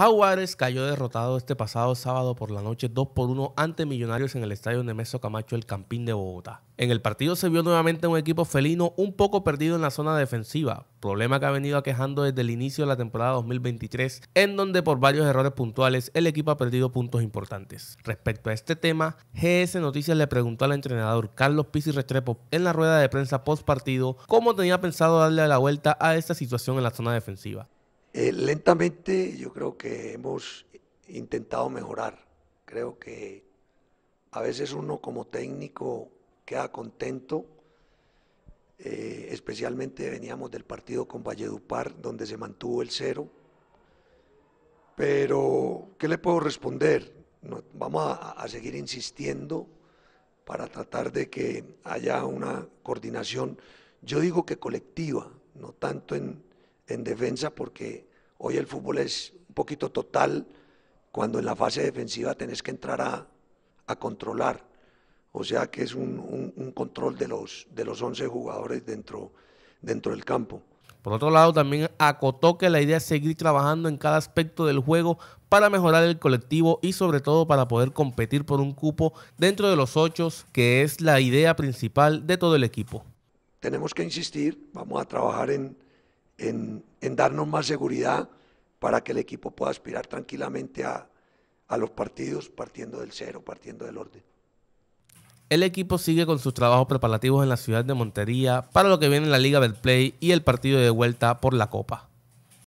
Jaguares cayó derrotado este pasado sábado por la noche 2 por 1 ante Millonarios en el estadio Nemesio Camacho, el Campín de Bogotá. En el partido se vio nuevamente un equipo felino un poco perdido en la zona defensiva, problema que ha venido aquejando desde el inicio de la temporada 2023, en donde por varios errores puntuales el equipo ha perdido puntos importantes. Respecto a este tema, GS Noticias le preguntó al entrenador Carlos Pizzi Restrepo en la rueda de prensa post partido cómo tenía pensado darle la vuelta a esta situación en la zona defensiva. Eh, lentamente yo creo que hemos intentado mejorar. Creo que a veces uno como técnico queda contento, eh, especialmente veníamos del partido con Valledupar, donde se mantuvo el cero. Pero, ¿qué le puedo responder? vamos a, seguir insistiendo para tratar de que haya una coordinación, yo digo que colectiva, no tanto en defensa, porque Hoy el fútbol es un poquito total cuando en la fase defensiva tenés que entrar a, controlar. O sea que es un, control de los, de los 11 jugadores dentro, dentro del campo. Por otro lado, también acotó que la idea es seguir trabajando en cada aspecto del juego para mejorar el colectivo y sobre todo para poder competir por un cupo dentro de los ocho, que es la idea principal de todo el equipo. Tenemos que insistir, vamos a trabajar en, en darnos más seguridad, para que el equipo pueda aspirar tranquilamente a, a los partidos partiendo del cero, partiendo del orden. El equipo sigue con sus trabajos preparativos en la ciudad de Montería para lo que viene en la Liga del Play y el partido de vuelta por la Copa.